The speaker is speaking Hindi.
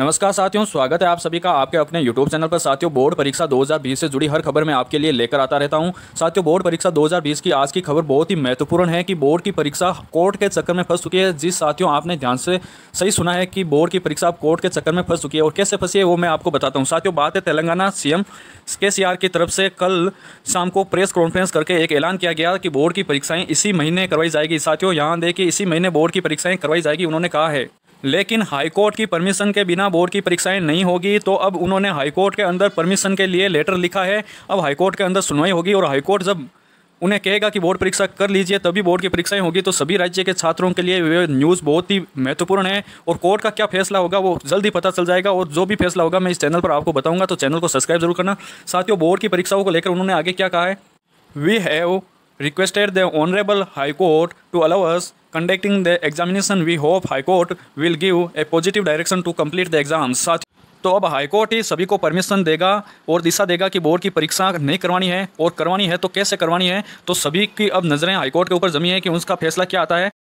नमस्कार साथियों स्वागत है आप सभी का आपके अपने YouTube चैनल पर साथियों बोर्ड परीक्षा 2020 से जुड़ी हर खबर मैं आपके लिए लेकर आता रहता हूं साथियों बोर्ड परीक्षा 2020 की आज की खबर बहुत ही महत्वपूर्ण है कि बोर्ड की परीक्षा कोर्ट के चक्कर में फंस चुकी है जिस साथियों आपने ध्यान से सही सुना है कि बोर्ड की परीक्षा आप कोर्ट के चक्कर में फंस चुकी है और कैसे फंसी है वो मैं आपको बताता हूँ साथियों बात है तेलंगाना सीएम के सी की तरफ से कल शाम को प्रेस कॉन्फ्रेंस करके एक ऐलान किया गया कि बोर्ड की परीक्षाएं इसी महीने करवाई जाएगी साथियों यहाँ देखिए इसी महीने बोर्ड की परीक्षाएं करवाई जाएगी उन्होंने कहा है लेकिन हाईकोर्ट की परमिशन के बिना बोर्ड की परीक्षाएं नहीं होगी तो अब उन्होंने हाईकोर्ट के अंदर परमिशन के लिए लेटर लिखा है अब हाईकोर्ट के अंदर सुनवाई होगी और हाईकोर्ट जब उन्हें कहेगा कि बोर्ड परीक्षा कर लीजिए तभी बोर्ड की परीक्षाएं होगी तो सभी राज्य के छात्रों के लिए वे न्यूज़ बहुत ही महत्वपूर्ण है और कोर्ट का क्या फैसला होगा वो जल्दी पता चल जाएगा और जो भी फैसला होगा मैं इस चैनल पर आपको बताऊंगा तो चैनल को सब्सक्राइब जरूर करना साथियों बोर्ड की परीक्षाओं को लेकर उन्होंने आगे क्या कहा है we have requested the honourable high court to allow us conducting the examination we hope high court will give a positive direction to complete the exams साथ तो अब हाईकोर्ट ही सभी को परमिशन देगा और दिशा देगा कि बोर्ड की परीक्षा नहीं करवानी है और करवानी है तो कैसे करवानी है तो सभी की अब नज़रें हाईकोर्ट के ऊपर जमी है कि उसका फैसला क्या आता है